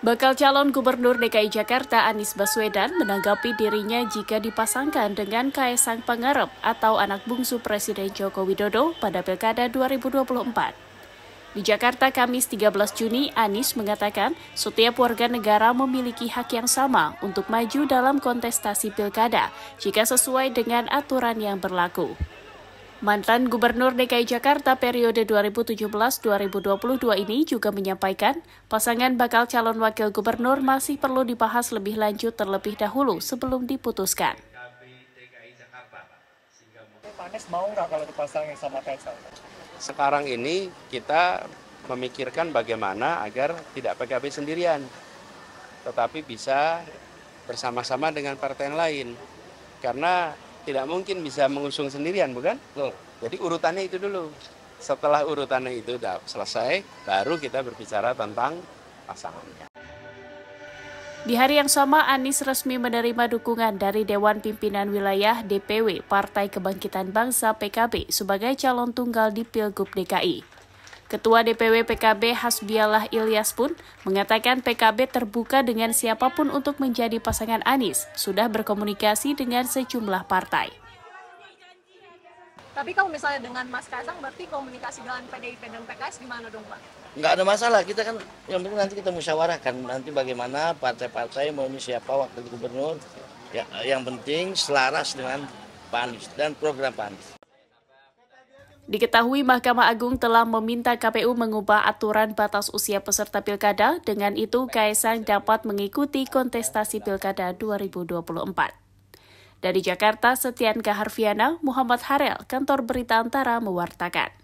Bakal calon Gubernur DKI Jakarta Anies Baswedan menanggapi dirinya jika dipasangkan dengan Kaisang Pangarep atau anak bungsu Presiden Joko Widodo pada Pilkada 2024. Di Jakarta Kamis 13 Juni, Anies mengatakan setiap warga negara memiliki hak yang sama untuk maju dalam kontestasi pilkada jika sesuai dengan aturan yang berlaku. Mantan Gubernur DKI Jakarta periode 2017-2022 ini juga menyampaikan pasangan bakal calon wakil gubernur masih perlu dibahas lebih lanjut terlebih dahulu sebelum diputuskan. Panes mau nggak kalau dipasangin sama Sekarang ini kita memikirkan bagaimana agar tidak PKB sendirian, tetapi bisa bersama-sama dengan partai yang lain. Karena tidak mungkin bisa mengusung sendirian, bukan? Betul. Jadi urutannya itu dulu. Setelah urutannya itu sudah selesai, baru kita berbicara tentang pasangannya. Di hari yang sama, Anies resmi menerima dukungan dari Dewan Pimpinan Wilayah DPW Partai Kebangkitan Bangsa PKB sebagai calon tunggal di Pilgub DKI. Ketua DPW PKB Hasbiallah Ilyas pun mengatakan PKB terbuka dengan siapapun untuk menjadi pasangan Anies, sudah berkomunikasi dengan sejumlah partai. Tapi kalau misalnya dengan Mas Kaisang berarti komunikasi dengan PDIP dan PKS gimana dong Pak? Enggak ada masalah, kita kan yang penting nanti kita musyawarahkan nanti bagaimana partai-partai mau siapa wakil gubernur. Ya, yang penting selaras dengan Pak Anies dan program Pak Anies. Diketahui Mahkamah Agung telah meminta KPU mengubah aturan batas usia peserta pilkada, dengan itu Kaisang dapat mengikuti kontestasi pilkada 2024. Dari Jakarta, Setian Kaharviana, Muhammad Harel, Kantor Berita Antara mewartakan.